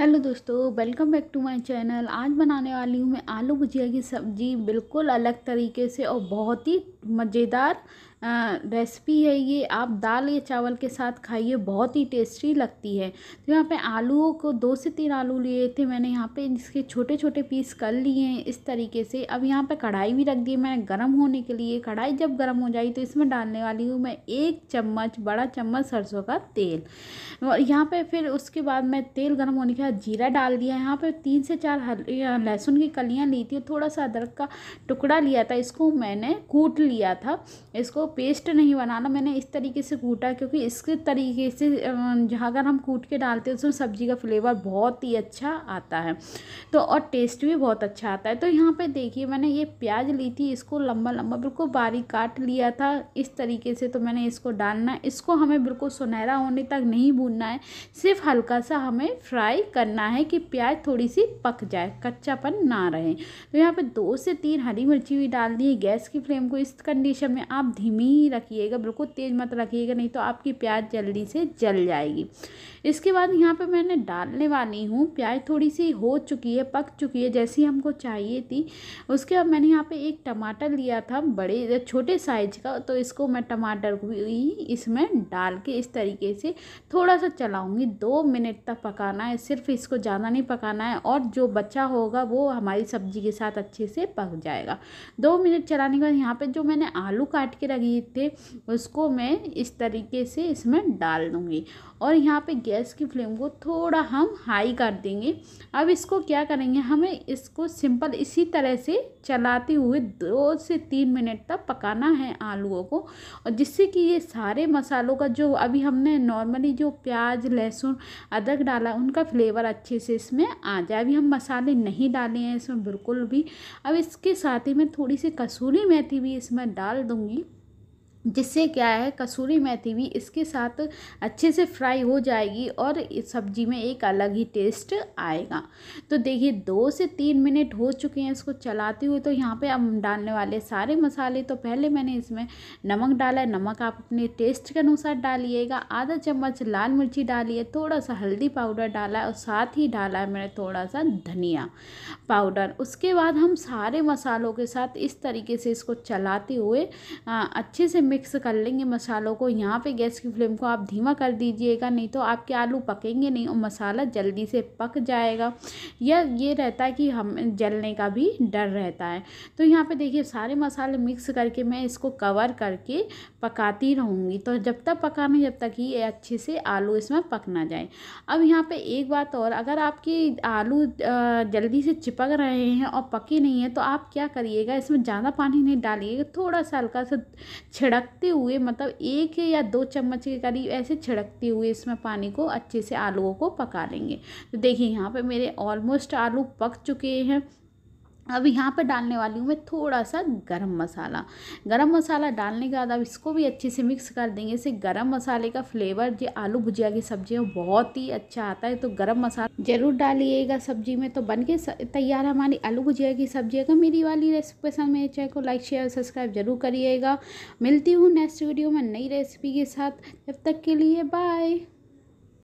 hello दोस्तों welcome back to my channel आज बनाने वाली हूँ मैं आलू भुजिया की सब्ज़ी बिल्कुल अलग तरीके से और बहुत ही मज़ेदार रेसिपी है ये आप दाल या चावल के साथ खाइए बहुत ही टेस्टी लगती है तो यहाँ पे आलूओं को दो से तीन आलू लिए थे मैंने यहाँ पे इसके छोटे छोटे पीस कर लिए हैं इस तरीके से अब यहाँ पे कढ़ाई भी रख दी मैंने गर्म होने के लिए कढ़ाई जब गर्म हो जाए तो इसमें डालने वाली हूँ मैं एक चम्मच बड़ा चम्मच सरसों का तेल और यहाँ पर फिर उसके बाद मैं तेल गर्म होने के बाद जीरा डाल दिया यहाँ पर तीन से चार लहसुन की कलियाँ ली थी थोड़ा सा अदरक का टुकड़ा लिया था इसको मैंने कूट लिया था इसको पेस्ट नहीं बनाना मैंने इस तरीके से कूटा क्योंकि इस तरीके से जहाँ अगर हम कूट के डालते हैं उसमें सब्ज़ी का फ्लेवर बहुत ही अच्छा आता है तो और टेस्ट भी बहुत अच्छा आता है तो यहाँ पे देखिए मैंने ये प्याज ली थी इसको लंबा लंबा बिल्कुल बारीक काट लिया था इस तरीके से तो मैंने इसको डालना इसको हमें बिल्कुल सुनहरा होने तक नहीं भूनना है सिर्फ हल्का सा हमें फ्राई करना है कि प्याज थोड़ी सी पक जाए कच्चापन ना रहे तो यहाँ पर दो से तीन हरी मिर्ची भी डाल दी गैस की फ्लेम को इस कंडीशन में आप धीमे धीमी रखिएगा बिल्कुल तेज़ मत रखिएगा नहीं तो आपकी प्याज जल्दी से जल जाएगी इसके बाद यहाँ पे मैंने डालने वाली हूँ प्याज थोड़ी सी हो चुकी है पक चुकी है जैसी हमको चाहिए थी उसके बाद मैंने यहाँ पे एक टमाटर लिया था बड़े छोटे साइज का तो इसको मैं टमाटर को भी इसमें डाल के इस तरीके से थोड़ा सा चलाऊँगी दो मिनट तक पकाना है सिर्फ इसको ज़्यादा नहीं पकाना है और जो बच्चा होगा वो हमारी सब्ज़ी के साथ अच्छे से पक जाएगा दो मिनट चलाने के बाद यहाँ पर जो मैंने आलू काट के रख लगी थे उसको मैं इस तरीके से इसमें डाल दूँगी और यहाँ पे गैस की फ्लेम को थोड़ा हम हाई कर देंगे अब इसको क्या करेंगे हमें इसको सिंपल इसी तरह से चलाते हुए दो से तीन मिनट तक पकाना है आलूओं को और जिससे कि ये सारे मसालों का जो अभी हमने नॉर्मली जो प्याज लहसुन अदरक डाला उनका फ्लेवर अच्छे से इसमें आ जाए अभी हम मसाले नहीं डाले हैं इसमें बिल्कुल भी अब इसके साथ ही मैं थोड़ी सी कसूरी मेथी भी इसमें डाल दूँगी जिससे क्या है कसूरी मेथी भी इसके साथ अच्छे से फ्राई हो जाएगी और इस सब्जी में एक अलग ही टेस्ट आएगा तो देखिए दो से तीन मिनट हो चुके हैं इसको चलाते हुए तो यहाँ पे हम डालने वाले सारे मसाले तो पहले मैंने इसमें नमक डाला है नमक आप अपने टेस्ट के अनुसार डालिएगा आधा चम्मच लाल मिर्ची डाली है थोड़ा सा हल्दी पाउडर डाला है और साथ ही डाला है मैंने थोड़ा सा धनिया पाउडर उसके बाद हम सारे मसालों के साथ इस तरीके से इसको चलाते हुए अच्छे से मिक्स कर लेंगे मसालों को यहाँ पे गैस की फ्लेम को आप धीमा कर दीजिएगा नहीं तो आपके आलू पकेंगे नहीं और मसाला जल्दी से पक जाएगा या ये रहता है कि हम जलने का भी डर रहता है तो यहाँ पे देखिए सारे मसाले मिक्स करके मैं इसको कवर करके पकाती रहूँगी तो जब तक पकाना जब तक ही अच्छे से आलू इसमें पक ना जाए अब यहाँ पर एक बात और अगर आपके आलू जल्दी से चिपक रहे हैं और पके नहीं हैं तो आप क्या करिएगा इसमें ज़्यादा पानी नहीं डालिएगा थोड़ा सा हल्का सा छिड़क छिड़कते हुए मतलब एक या दो चम्मच के करीब ऐसे छिड़कते हुए इसमें पानी को अच्छे से आलूओं को पका लेंगे तो देखिए यहाँ पे मेरे ऑलमोस्ट आलू पक चुके हैं अब यहाँ पर डालने वाली हूँ मैं थोड़ा सा गरम मसाला गरम मसाला डालने के बाद अब इसको भी अच्छे से मिक्स कर देंगे इससे गरम मसाले का फ्लेवर जो आलू भुजिया की सब्जी है बहुत ही अच्छा आता है तो गरम मसाला ज़रूर डालिएगा सब्जी में तो बन के तैयार हमारी आलू भुजिया की सब्जी अगर मेरी वाली रेसिपी पसंद मेरे चैनल को लाइक शेयर सब्सक्राइब ज़रूर करिएगा मिलती हूँ नेक्स्ट वीडियो में नई रेसिपी के साथ तब तक के लिए बाय